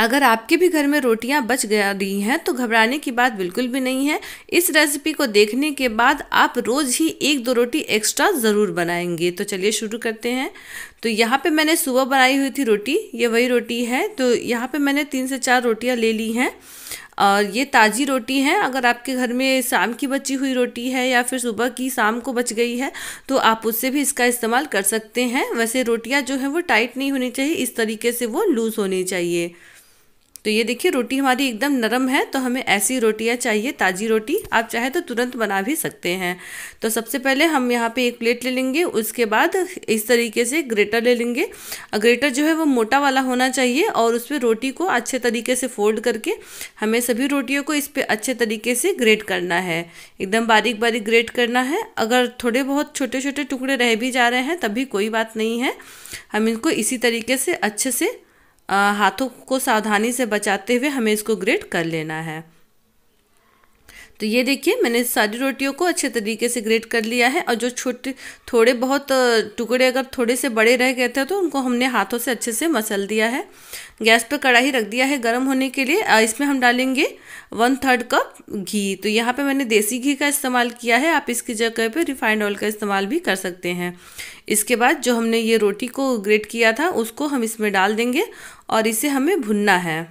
अगर आपके भी घर में रोटियां बच गया रही हैं तो घबराने की बात बिल्कुल भी नहीं है इस रेसिपी को देखने के बाद आप रोज़ ही एक दो रोटी एक्स्ट्रा ज़रूर बनाएंगे तो चलिए शुरू करते हैं तो यहाँ पे मैंने सुबह बनाई हुई थी रोटी ये वही रोटी है तो यहाँ पे मैंने तीन से चार रोटियाँ ले ली हैं और ये ताज़ी रोटी है अगर आपके घर में शाम की बची हुई रोटी है या फिर सुबह की शाम को बच गई है तो आप उससे भी इसका इस्तेमाल कर सकते हैं वैसे रोटियाँ जो हैं वो टाइट नहीं होनी चाहिए इस तरीके से वो लूज़ होनी चाहिए तो ये देखिए रोटी हमारी एकदम नरम है तो हमें ऐसी रोटियाँ चाहिए ताज़ी रोटी आप चाहे तो तुरंत बना भी सकते हैं तो सबसे पहले हम यहाँ पे एक प्लेट ले लेंगे उसके बाद इस तरीके से ग्रेटर ले लेंगे ग्रेटर जो है वो मोटा वाला होना चाहिए और उस पर रोटी को अच्छे तरीके से फोल्ड करके हमें सभी रोटियों को इस पर अच्छे तरीके से ग्रेट करना है एकदम बारीक बारीक ग्रेट करना है अगर थोड़े बहुत छोटे छोटे टुकड़े रह भी जा रहे हैं तभी कोई बात नहीं है हम इनको इसी तरीके से अच्छे से हाथों को सावधानी से बचाते हुए हमें इसको ग्रेट कर लेना है तो ये देखिए मैंने सारी रोटियों को अच्छे तरीके से ग्रेट कर लिया है और जो छोटे थोड़े बहुत टुकड़े अगर थोड़े से बड़े रह गए थे तो उनको हमने हाथों से अच्छे से मसल दिया है गैस पर कढ़ाई रख दिया है गर्म होने के लिए इसमें हम डालेंगे वन थर्ड कप घी तो यहाँ पे मैंने देसी घी का इस्तेमाल किया है आप इसकी जगह पे रिफाइंड ऑयल का इस्तेमाल भी कर सकते हैं इसके बाद जो हमने ये रोटी को ग्रेट किया था उसको हम इसमें डाल देंगे और इसे हमें भुनना है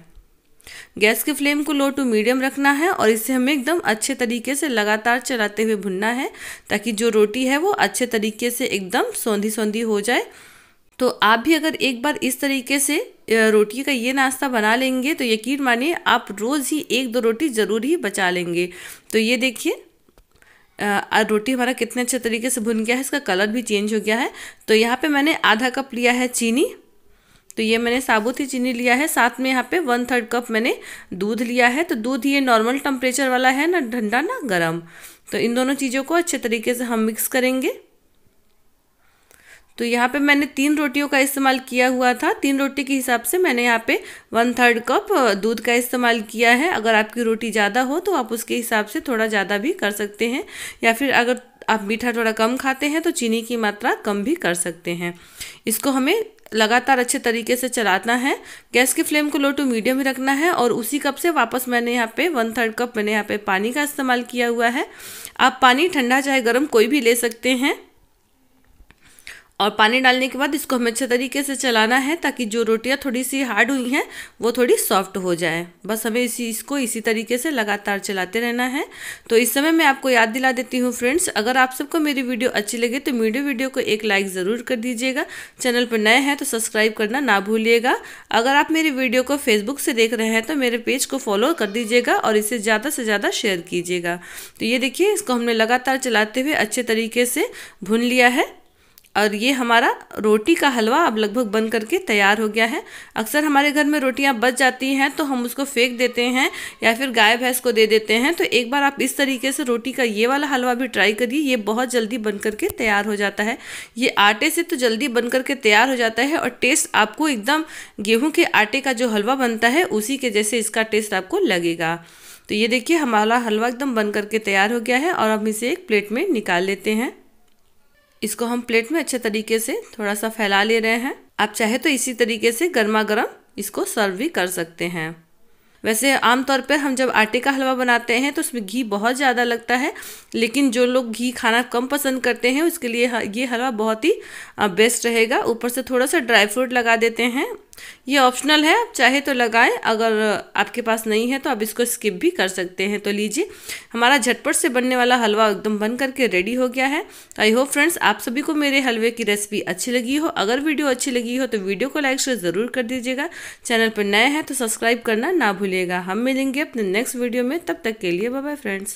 गैस की फ्लेम को लो टू मीडियम रखना है और इसे हमें एकदम अच्छे तरीके से लगातार चलाते हुए भुनना है ताकि जो रोटी है वो अच्छे तरीके से एकदम सौंधी सौंधी हो जाए तो आप भी अगर एक बार इस तरीके से रोटी का ये नाश्ता बना लेंगे तो यकीन मानिए आप रोज़ ही एक दो रोटी ज़रूर ही बचा लेंगे तो ये देखिए रोटी हमारा कितने अच्छे तरीके से भुन गया है इसका कलर भी चेंज हो गया है तो यहाँ पे मैंने आधा कप लिया है चीनी तो ये मैंने साबुत ही चीनी लिया है साथ में यहाँ पे वन थर्ड कप मैंने दूध लिया है तो दूध ये नॉर्मल टेम्परेचर वाला है ना ठंडा ना गर्म तो इन दोनों चीज़ों को अच्छे तरीके से हम मिक्स करेंगे तो यहाँ पे मैंने तीन रोटियों का इस्तेमाल किया हुआ था तीन रोटी के हिसाब से मैंने यहाँ पे वन थर्ड कप दूध का इस्तेमाल किया है अगर आपकी रोटी ज़्यादा हो तो आप उसके हिसाब से थोड़ा ज़्यादा भी कर सकते हैं या फिर अगर आप मीठा थोड़ा कम खाते हैं तो चीनी की मात्रा कम भी कर सकते हैं इसको हमें लगातार अच्छे तरीके से चलाना है गैस की फ्लेम को लो टू मीडियम ही रखना है और उसी कप से वापस मैंने यहाँ पे वन थर्ड कप मैंने यहाँ पे पानी का इस्तेमाल किया हुआ है आप पानी ठंडा चाहे गर्म कोई भी ले सकते हैं और पानी डालने के बाद इसको हमें अच्छे तरीके से चलाना है ताकि जो रोटियां थोड़ी सी हार्ड हुई हैं वो थोड़ी सॉफ्ट हो जाए बस हमें इसी इसको इसी तरीके से लगातार चलाते रहना है तो इस समय मैं आपको याद दिला देती हूँ फ्रेंड्स अगर आप सबको मेरी वीडियो अच्छी लगे तो मेरी वीडियो को एक लाइक ज़रूर कर दीजिएगा चैनल पर नए हैं तो सब्सक्राइब करना ना भूलिएगा अगर आप मेरी वीडियो को फेसबुक से देख रहे हैं तो मेरे पेज को फॉलो कर दीजिएगा और इसे ज़्यादा से ज़्यादा शेयर कीजिएगा तो ये देखिए इसको हमने लगातार चलाते हुए अच्छे तरीके से भुन लिया है और ये हमारा रोटी का हलवा अब लगभग बन करके तैयार हो गया है अक्सर हमारे घर में रोटियां बच जाती हैं तो हम उसको फेंक देते हैं या फिर गाय भैंस को दे देते हैं तो एक बार आप इस तरीके से रोटी का ये वाला हलवा भी ट्राई करिए ये बहुत जल्दी बन करके तैयार हो जाता है ये आटे से तो जल्दी बन करके तैयार हो जाता है और टेस्ट आपको एकदम गेहूँ के आटे का जो हलवा बनता है उसी के जैसे इसका टेस्ट आपको लगेगा तो ये देखिए हमारा हलवा एकदम बन करके तैयार हो गया है और हम इसे एक प्लेट में निकाल लेते हैं इसको हम प्लेट में अच्छे तरीके से थोड़ा सा फैला ले रहे हैं आप चाहे तो इसी तरीके से गर्मा गर्म इसको सर्व भी कर सकते हैं वैसे आमतौर पर हम जब आटे का हलवा बनाते हैं तो उसमें घी बहुत ज़्यादा लगता है लेकिन जो लोग घी खाना कम पसंद करते हैं उसके लिए ये हलवा बहुत ही बेस्ट रहेगा ऊपर से थोड़ा सा ड्राई फ्रूट लगा देते हैं ये ऑप्शनल है आप चाहे तो लगाएं अगर आपके पास नहीं है तो आप इसको स्किप भी कर सकते हैं तो लीजिए हमारा झटपट से बनने वाला हलवा एकदम बन करके रेडी हो गया है तो आई होप फ्रेंड्स आप सभी को मेरे हलवे की रेसिपी अच्छी लगी हो अगर वीडियो अच्छी लगी हो तो वीडियो को लाइक शेयर ज़रूर कर दीजिएगा चैनल पर नए हैं तो सब्सक्राइब करना ना भूलिएगा हम मिलेंगे अपने नेक्स्ट वीडियो में तब तक के लिए बाय फ्रेंड्स